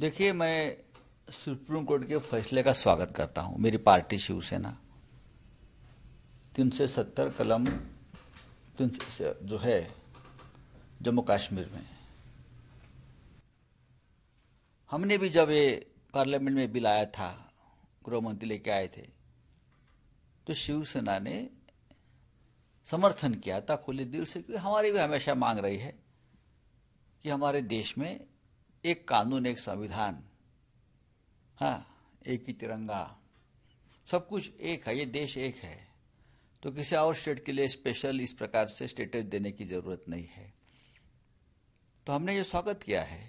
देखिए मैं supreme court के फैसले का स्वागत करता हूं मेरी पार्टी शिवसेना तीन सौ सत्तर कलम तीन जो है जम्मू कश्मीर में हमने भी जब ये पार्लियामेंट में बिल आया था गृह मंत्री लेके आए थे तो शिवसेना ने समर्थन किया था खुले दिल से क्योंकि हमारी भी हमेशा मांग रही है कि हमारे देश में एक कानून एक संविधान हाँ एक ही तिरंगा सब कुछ एक है ये देश एक है तो किसी और स्टेट के लिए स्पेशल इस प्रकार से स्टेटस देने की जरूरत नहीं है तो हमने ये स्वागत किया है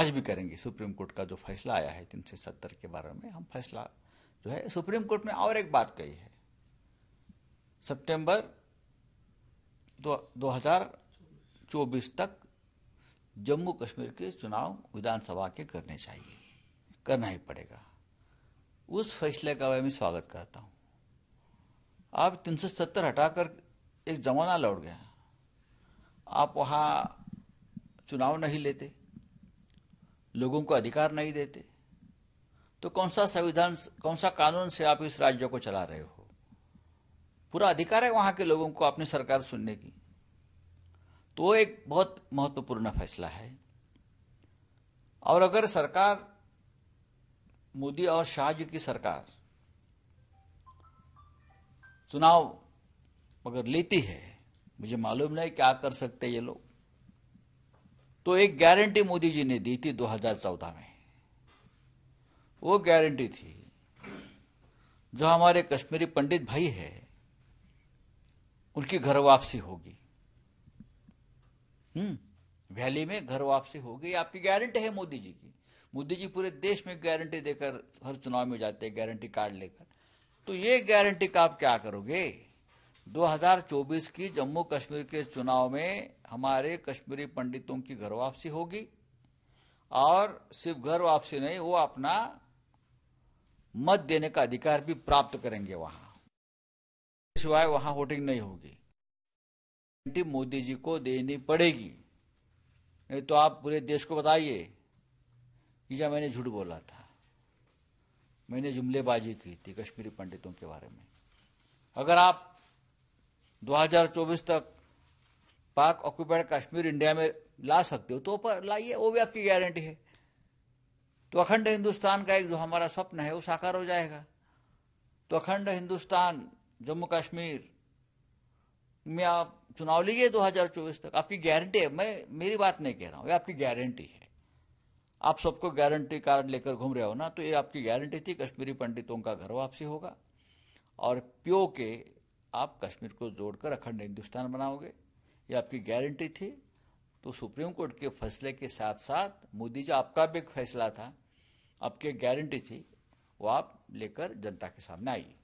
आज भी करेंगे सुप्रीम कोर्ट का जो फैसला आया है तीन सौ सत्तर के बारे में हम फैसला जो है सुप्रीम कोर्ट में और एक बात कही है सितंबर दो, दो हजार चौबीस तक जम्मू कश्मीर के चुनाव विधानसभा के करने चाहिए करना ही पड़ेगा उस फैसले का मैं स्वागत करता हूं आप तीन सौ सत्तर हटाकर एक जमाना लौट गया आप वहां चुनाव नहीं लेते लोगों को अधिकार नहीं देते तो कौन सा संविधान कौन सा कानून से आप इस राज्य को चला रहे हो पूरा अधिकार है वहां के लोगों को अपनी सरकार सुनने की तो एक बहुत महत्वपूर्ण फैसला है और अगर सरकार मोदी और शाह जी की सरकार चुनाव अगर लेती है मुझे मालूम नहीं क्या कर सकते ये लोग तो एक गारंटी मोदी जी ने दी थी 2014 में वो गारंटी थी जो हमारे कश्मीरी पंडित भाई है उनकी घर वापसी होगी हम्म वैली में घर वापसी होगी आपकी गारंटी है मोदी जी की मोदी जी पूरे देश में गारंटी देकर हर चुनाव में जाते हैं गारंटी कार्ड लेकर तो ये गारंटी का आप क्या करोगे 2024 की जम्मू कश्मीर के चुनाव में हमारे कश्मीरी पंडितों की घर वापसी होगी और सिर्फ घर वापसी नहीं वो अपना मत देने का अधिकार भी प्राप्त करेंगे वहां सिवाय वहां वोटिंग नहीं होगी गारंटी मोदी जी को देनी पड़ेगी नहीं तो आप पूरे देश को बताइए कि जब मैंने झूठ बोला था मैंने जुमलेबाजी की थी कश्मीरी पंडितों के बारे में अगर आप 2024 तक पाक ऑक्यूपाइड कश्मीर इंडिया में ला सकते हो तो पर लाइए वो भी आपकी गारंटी है तो अखंड हिंदुस्तान का एक जो हमारा स्वप्न है वो साकार हो जाएगा तो अखंड हिंदुस्तान जम्मू कश्मीर में आप चुनाव लीजिए 2024 तक आपकी गारंटी है मैं मेरी बात नहीं कह रहा हूँ आपकी गारंटी है आप सबको गारंटी कार्ड लेकर घूम रहे हो ना तो ये आपकी गारंटी थी कश्मीरी पंडितों का घर वापसी होगा और प्यो के आप कश्मीर को जोड़कर अखंड हिंदुस्तान बनाओगे ये आपकी गारंटी थी तो सुप्रीम कोर्ट के फैसले के साथ साथ मोदी जी आपका भी एक फैसला था आपकी गारंटी थी वो आप लेकर जनता के सामने आइए